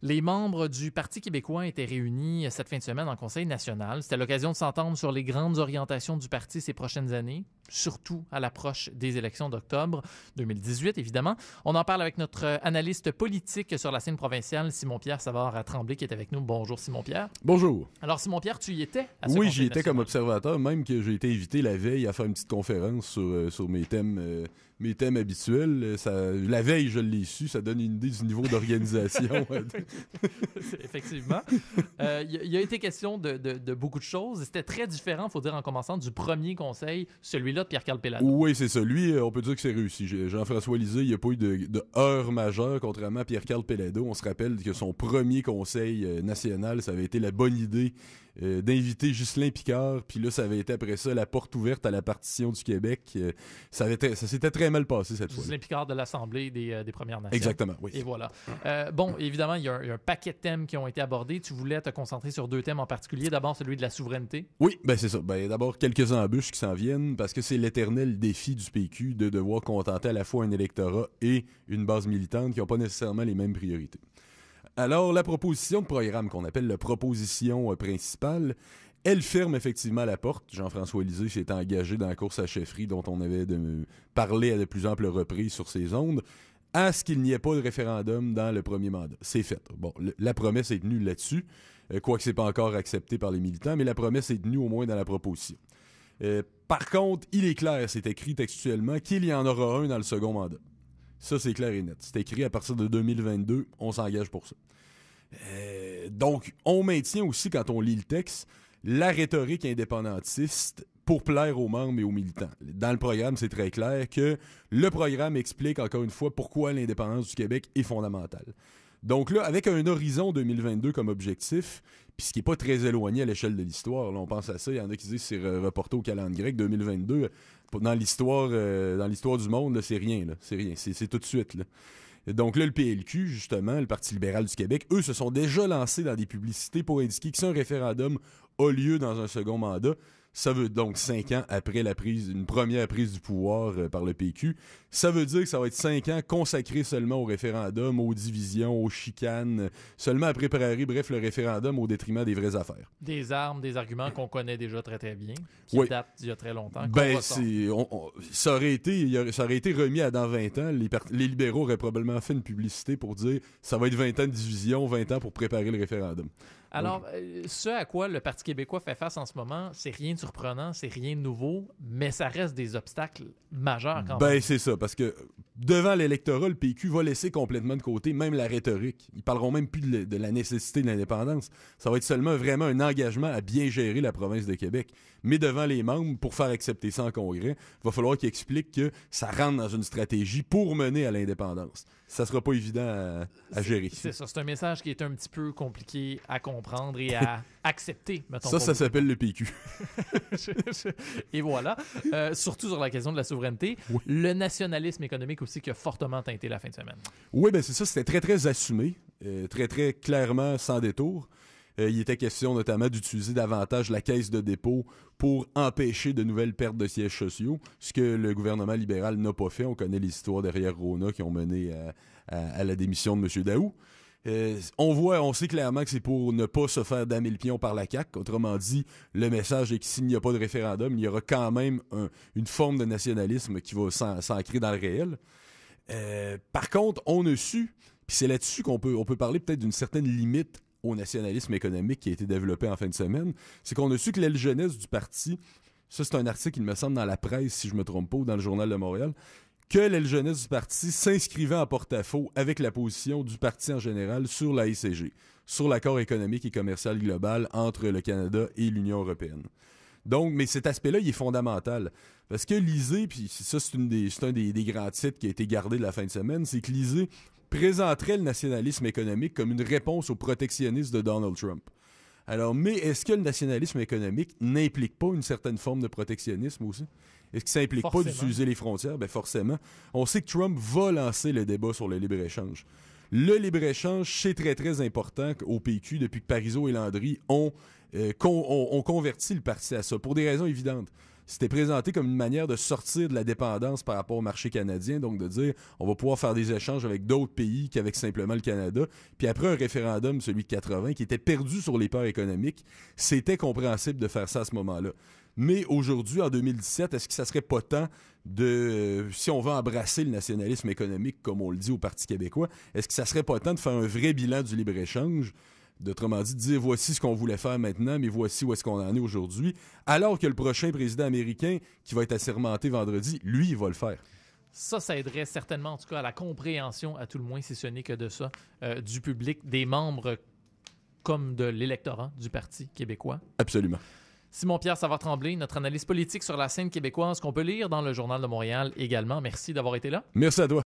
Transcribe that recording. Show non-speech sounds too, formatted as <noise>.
Les membres du Parti québécois étaient réunis euh, cette fin de semaine en Conseil national. C'était l'occasion de s'entendre sur les grandes orientations du parti ces prochaines années, surtout à l'approche des élections d'octobre 2018, évidemment. On en parle avec notre euh, analyste politique sur la scène provinciale, Simon-Pierre Savard-Tremblay, à qui est avec nous. Bonjour, Simon-Pierre. Bonjour. Alors, Simon-Pierre, tu y étais à ce Oui, j'y étais comme observateur, même que j'ai été invité la veille à faire une petite conférence sur, euh, mes thèmes mes thèmes habituels. Euh, ça, la veille, je l'ai su, ça donne une idée du niveau d'organisation. <laughs> Effectivement. Euh, il y, a été question de, beaucoup de choses. C'était très différent, il faut dire, en commençant, du premier conseil, celui-là de Pierre-Carl Pellado. Oui, c'est celui, euh, on peut dire que c'est réussi. Jean-François Lisée, il n'y a pas eu de, de, heure majeure, contrairement à Pierre-Carl Pellado. On se rappelle que son premier conseil national, ça avait été la bonne idée euh, d'inviter Juscelin Picard, puis là, ça avait été après ça la porte ouverte à la partition du Québec. Euh, ça, avait s'était très mal passé cette fois. Juscelin Picard de l'Assemblée des, euh, des, Premières Nations. Exactement, oui. Et voilà. bon, évidemment, il y, a un paquet de thèmes qui ont été abordés. Tu voulais te concentrer sur deux thèmes en particulier. D'abord, celui de la souveraineté. Oui, ben c'est ça. Ben, d'abord, quelques embûches qui s'en viennent, parce que c'est l'éternel défi du PQ de devoir contenter à la fois un électorat et une base militante qui n'ont pas nécessairement les mêmes priorités. Alors, la proposition de programme qu'on appelle la proposition euh, principale, elle ferme effectivement la porte. Jean-François Lisée s'est engagé dans la course à chefferie dont on avait de, parlé à de plus amples reprises sur ses ondes à ce qu'il n'y ait pas de référendum dans le premier mandat. C'est fait. Bon, la promesse est tenue là-dessus, euh, quoique ce n'est pas encore accepté par les militants, mais la promesse est tenue au moins dans la proposition. Euh, par contre, il est clair, c'est écrit textuellement, qu'il y en aura un dans le second mandat. Ça, c'est clair et net. C'est écrit à partir de 2022, on s'engage pour ça. Euh, donc, on maintient aussi, quand on lit le texte, la rhétorique indépendantiste pour plaire aux membres et aux militants. Dans le programme, c'est très clair que le programme explique, encore une fois, pourquoi l'indépendance du Québec est fondamentale. Donc là, avec un horizon 2022 comme objectif, puis ce qui n'est pas très éloigné à l'échelle de l'histoire, on pense à ça, il y en a qui disent c'est reporté au calendrier grec 2022. Dans l'histoire, euh, dans l'histoire du monde, c'est rien, c'est rien, c'est tout de suite. Donc là, le PLQ, justement, le Parti libéral du Québec, eux se sont déjà lancés dans des publicités pour indiquer que si un référendum a lieu dans un second mandat, ça veut donc cinq ans après la prise, une première prise du pouvoir euh, par le PQ. Ça veut dire que ça va être cinq ans consacrés seulement au référendum, aux divisions, aux chicanes, seulement à préparer, bref, le référendum au détriment des vraies affaires. Des armes, des arguments qu'on connaît déjà très très bien, qui datent d'il y a très longtemps. Ben, ça, aurait été, ça aurait été remis à dans 20 ans. Les, les libéraux auraient probablement fait une publicité pour dire ça va être 20 ans de division, 20 ans pour préparer le référendum. Alors, euh, ce à quoi le Parti québécois fait face en ce moment, c'est rien de surprenant, c'est rien de nouveau, mais ça reste des obstacles majeurs quand ben, même. Ben, c'est ça, parce que devant l'électorat, le PQ va laisser complètement de côté même la rhétorique. Ils parleront même plus de, la nécessité de l'indépendance. Ça va être seulement vraiment un engagement à bien gérer la province de Québec. Mais devant les membres, pour faire accepter ça en congrès, il va falloir qu'ils expliquent que ça rentre dans une stratégie pour mener à l'indépendance. Ça sera pas évident à, à gérer. C'est ça, c'est un message qui est un petit peu compliqué à comprendre et à... <laughs> accepté. ça, ça s'appelle le PQ. <laughs> et voilà. Euh, surtout sur la question de la souveraineté. Le nationalisme économique aussi qui a fortement teinté la fin de semaine. Oui, ben c'est ça. C'était très, très assumé. Euh, très, très clairement, sans détour. Euh, il était question notamment d'utiliser davantage la caisse de dépôt pour empêcher de nouvelles pertes de sièges sociaux, ce que le gouvernement libéral n'a pas fait. On connaît les histoires derrière Rona qui ont mené à, à la démission de M. Daou. Euh, on voit, on sait clairement que c'est pour ne pas se faire damer le pion par la CAQ. Autrement dit, le message est que s'il n'y a pas de référendum, il y aura quand même une forme de nationalisme qui va s'ancrer dans le réel. Euh, par contre, on a su, puis c'est là-dessus qu'on peut, on peut parler peut-être d'une certaine limite au nationalisme économique qui a été développé en fin de semaine, c'est qu'on a su que l'aile jeunesse du parti, ça c'est un article, il me semble, dans la presse, si je me trompe pas, dans le journal de Montréal, que l'aile jeunesse du parti s'inscrivait en porte-à-faux avec la position du parti en général sur la sur l'accord économique et commercial global entre le Canada et l'Union européenne. Donc, mais cet aspect-là, il est fondamental. Parce que l'ISÉ, puis ça, c'est, une des, un des, des, grands titres qui a été gardé de la fin de semaine, c'est que l'ISÉ présenterait le nationalisme économique comme une réponse au protectionnisme de Donald Trump. Alors, mais est-ce que le nationalisme économique n'implique pas une certaine forme de protectionnisme aussi? Est-ce que ça n'implique pas d'utiliser les frontières? Ben forcément. On sait que Trump va lancer le débat sur le libre-échange. Le libre-échange, c'est très, très important au PQ depuis que Parizeau et Landry euh, ont converti le parti à ça, pour des raisons évidentes c'était présenté comme une manière de sortir de la dépendance par rapport au marché canadien, donc de dire on va pouvoir faire des échanges avec d'autres pays qu'avec simplement le Canada. Puis après un référendum, celui de 80, qui était perdu sur les peurs économiques, c'était compréhensible de faire ça à ce moment-là. Mais aujourd'hui, en 2017, est-ce que ça serait pas temps de, euh, si on veut embrasser le nationalisme économique, comme on le dit au Parti québécois, est-ce que ça serait pas temps de faire un vrai bilan du libre-échange? D'autrement dit, dire voici ce qu'on voulait faire maintenant, mais voici où est-ce qu'on en est aujourd'hui. Alors que le prochain président américain qui va être assermenté vendredi, lui, il va le faire. Ça, ça aiderait certainement, en tout cas, à la compréhension, à tout le moins, si ce n'est que de ça, euh, du public, des membres comme de l'électorat du Parti québécois. Absolument. Simon-Pierre va trembler. notre analyse politique sur la scène québécoise qu'on peut lire dans le Journal de Montréal également. Merci d'avoir été là. Merci à toi.